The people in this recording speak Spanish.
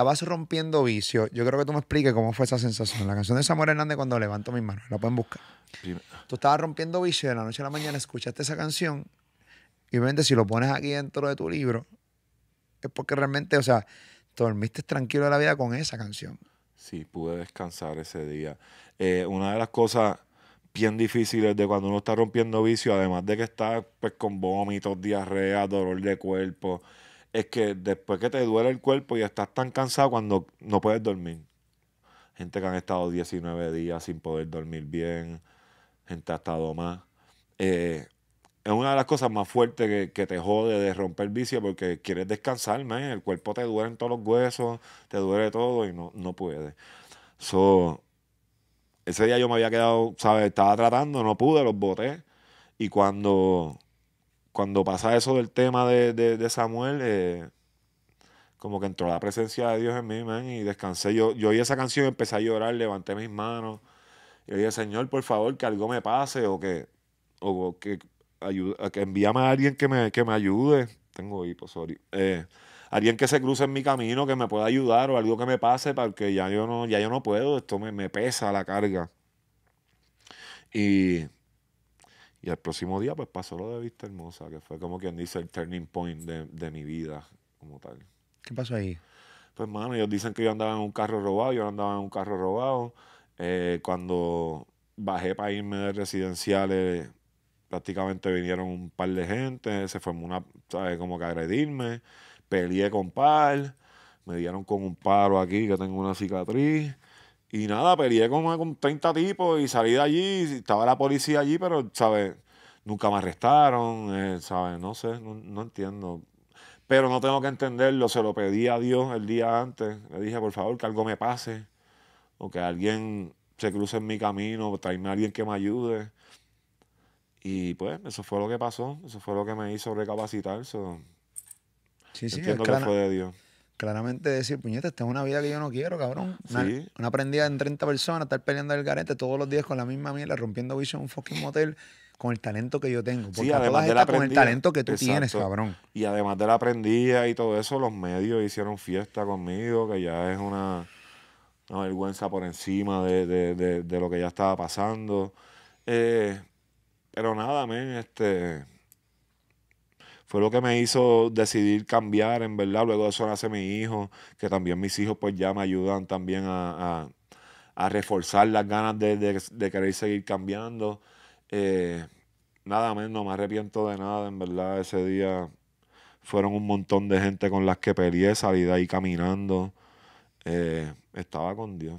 estabas rompiendo vicio, yo creo que tú me expliques cómo fue esa sensación. La canción de Samuel Hernández cuando levanto mis manos, la pueden buscar. Tú estabas rompiendo vicio de la noche a la mañana, escuchaste esa canción y obviamente si lo pones aquí dentro de tu libro, es porque realmente, o sea, dormiste tranquilo de la vida con esa canción. Sí, pude descansar ese día. Eh, una de las cosas bien difíciles de cuando uno está rompiendo vicio, además de que está pues, con vómitos, diarrea, dolor de cuerpo, es que después que te duele el cuerpo y estás tan cansado cuando no puedes dormir. Gente que han estado 19 días sin poder dormir bien, gente ha estado más. Eh, es una de las cosas más fuertes que, te jode de romper vicio porque quieres descansar, el cuerpo te duele en todos los huesos, te duele todo y no, no puedes. So, ese día yo me había quedado, ¿sabes? Estaba tratando, no pude, los boté. Y cuando cuando pasa eso del tema de, Samuel, eh, como que entró la presencia de Dios en mí, man, y descansé. Yo, yo oí esa canción, empecé a llorar, levanté mis manos y dije, Señor, por favor, que algo me pase o que, o que, que envíame a alguien que me, que me ayude. Tengo hipo, sorry. Eh, alguien que se cruce en mi camino, que me pueda ayudar o algo que me pase, porque ya yo no, ya yo no puedo, esto me, me pesa la carga. Y y al próximo día, pues pasó lo de Vista Hermosa, que fue como quien dice el turning point de, mi vida como tal. ¿Qué pasó ahí? Pues, mano, ellos dicen que yo andaba en un carro robado, yo andaba en un carro robado. Eh, cuando bajé para irme de residenciales, eh, prácticamente vinieron un par de gente, se formó una, ¿sabes? Como que agredirme, peleé con par, me dieron con un paro aquí que tengo una cicatriz. Y nada, peleé con, 30 tipos y salí de allí, estaba la policía allí, pero, ¿sabes? Nunca me arrestaron, eh, ¿sabes? No sé, no, entiendo pero no tengo que entenderlo, se lo pedí a Dios el día antes, le dije, por favor, que algo me pase, o que alguien se cruce en mi camino, o a alguien que me ayude. Y pues, eso fue lo que pasó, eso fue lo que me hizo recapacitar, eso sí, sí, entiendo que fue de Dios claramente decir, puñeta, esta es una vida que yo no quiero, cabrón. Mm, una, aprendida prendida en 30 personas, estar peleando el garete todos los días con la misma mierda, rompiendo bicho en un fucking motel con el talento que yo tengo. Porque sí, además con el talento que tú tienes, cabrón. Y además de la prendida y todo eso, los medios hicieron fiesta conmigo, que ya es una, vergüenza por encima de, lo que ya estaba pasando. Eh, pero nada, men, este fue lo que me hizo decidir cambiar, en verdad. Luego de eso nace mi hijo, que también mis hijos pues ya me ayudan también a, reforzar las ganas de, de, querer seguir cambiando. Eh, nada menos, no me arrepiento de nada, en verdad. Ese día fueron un montón de gente con las que peleé, salí de ahí caminando. Eh, estaba con Dios.